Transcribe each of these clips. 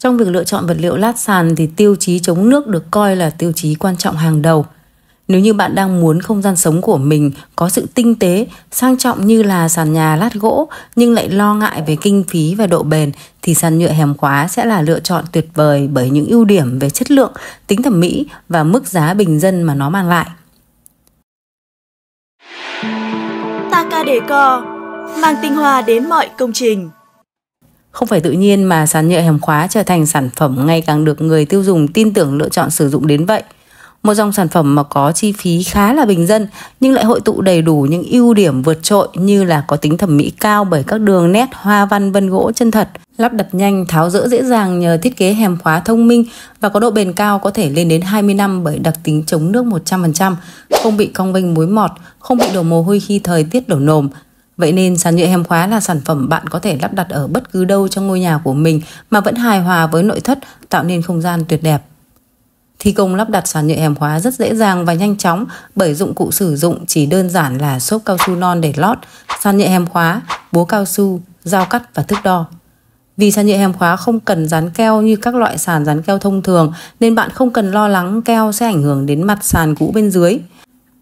Trong việc lựa chọn vật liệu lát sàn thì tiêu chí chống nước được coi là tiêu chí quan trọng hàng đầu. Nếu như bạn đang muốn không gian sống của mình có sự tinh tế, sang trọng như là sàn nhà lát gỗ nhưng lại lo ngại về kinh phí và độ bền thì sàn nhựa hẻm khóa sẽ là lựa chọn tuyệt vời bởi những ưu điểm về chất lượng, tính thẩm mỹ và mức giá bình dân mà nó mang lại. Taka Decor mang tinh hoa đến mọi công trình. Không phải tự nhiên mà sàn nhựa hẻm khóa trở thành sản phẩm ngày càng được người tiêu dùng tin tưởng lựa chọn sử dụng đến vậy. Một dòng sản phẩm mà có chi phí khá là bình dân nhưng lại hội tụ đầy đủ những ưu điểm vượt trội như là có tính thẩm mỹ cao bởi các đường nét hoa văn vân gỗ chân thật, lắp đặt nhanh, tháo dỡ dễ dàng nhờ thiết kế hẻm khóa thông minh và có độ bền cao có thể lên đến 20 năm bởi đặc tính chống nước 100%, không bị cong vênh muối mọt, không bị đổ mồ hôi khi thời tiết đổ nồm, Vậy nên sàn nhựa hem khóa là sản phẩm bạn có thể lắp đặt ở bất cứ đâu trong ngôi nhà của mình mà vẫn hài hòa với nội thất, tạo nên không gian tuyệt đẹp. Thi công lắp đặt sàn nhựa hèm khóa rất dễ dàng và nhanh chóng bởi dụng cụ sử dụng chỉ đơn giản là xốp cao su non để lót, sàn nhựa hèm khóa, búa cao su, dao cắt và thước đo. Vì sàn nhựa hèm khóa không cần dán keo như các loại sàn dán keo thông thường nên bạn không cần lo lắng keo sẽ ảnh hưởng đến mặt sàn cũ bên dưới.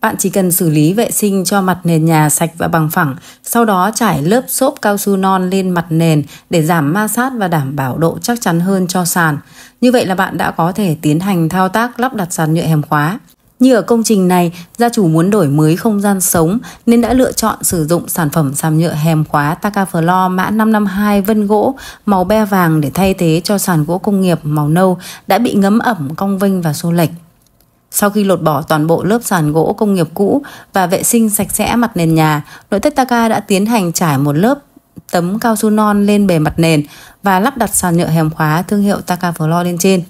Bạn chỉ cần xử lý vệ sinh cho mặt nền nhà sạch và bằng phẳng, sau đó trải lớp xốp cao su non lên mặt nền để giảm ma sát và đảm bảo độ chắc chắn hơn cho sàn. Như vậy là bạn đã có thể tiến hành thao tác lắp đặt sàn nhựa hèm khóa. Như ở công trình này, gia chủ muốn đổi mới không gian sống nên đã lựa chọn sử dụng sản phẩm sàn nhựa hèm khóa Takaflor mã 552 vân gỗ màu be vàng để thay thế cho sàn gỗ công nghiệp màu nâu đã bị ngấm ẩm cong vênh và xô lệch. Sau khi lột bỏ toàn bộ lớp sàn gỗ công nghiệp cũ và vệ sinh sạch sẽ mặt nền nhà, nội thất Tettaka đã tiến hành trải một lớp tấm cao su non lên bề mặt nền và lắp đặt sàn nhựa hèm khóa thương hiệu Taka Floor lên trên.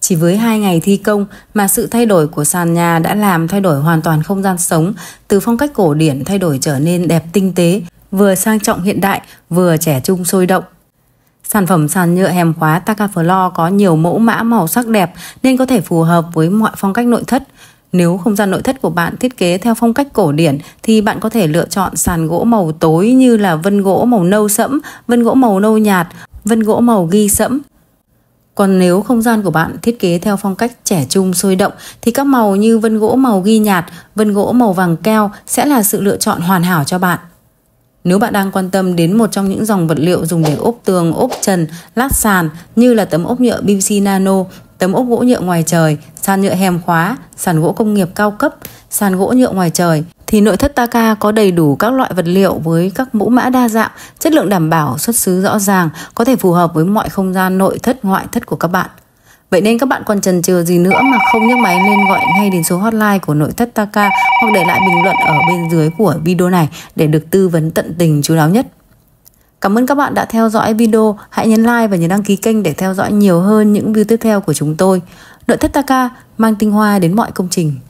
Chỉ với 2 ngày thi công mà sự thay đổi của sàn nhà đã làm thay đổi hoàn toàn không gian sống, từ phong cách cổ điển thay đổi trở nên đẹp tinh tế, vừa sang trọng hiện đại, vừa trẻ trung sôi động. Sản phẩm sàn nhựa hèm khóa Takafloor có nhiều mẫu mã màu sắc đẹp nên có thể phù hợp với mọi phong cách nội thất. Nếu không gian nội thất của bạn thiết kế theo phong cách cổ điển thì bạn có thể lựa chọn sàn gỗ màu tối như là vân gỗ màu nâu sẫm, vân gỗ màu nâu nhạt, vân gỗ màu ghi sẫm. Còn nếu không gian của bạn thiết kế theo phong cách trẻ trung sôi động thì các màu như vân gỗ màu ghi nhạt, vân gỗ màu vàng keo sẽ là sự lựa chọn hoàn hảo cho bạn. Nếu bạn đang quan tâm đến một trong những dòng vật liệu dùng để ốp tường, ốp trần, lát sàn như là tấm ốp nhựa PVC Nano, tấm ốp gỗ nhựa ngoài trời, sàn nhựa hèm khóa, sàn gỗ công nghiệp cao cấp, sàn gỗ nhựa ngoài trời thì nội thất Taka có đầy đủ các loại vật liệu với các mẫu mã đa dạng, chất lượng đảm bảo, xuất xứ rõ ràng, có thể phù hợp với mọi không gian nội thất ngoại thất của các bạn. Vậy nên các bạn còn chần chừ gì nữa mà không nhấc máy lên gọi ngay đến số hotline của nội thất Taka hoặc để lại bình luận ở bên dưới của video này để được tư vấn tận tình chú đáo nhất. Cảm ơn các bạn đã theo dõi video. Hãy nhấn like và nhấn đăng ký kênh để theo dõi nhiều hơn những video tiếp theo của chúng tôi. Nội thất Taka mang tinh hoa đến mọi công trình.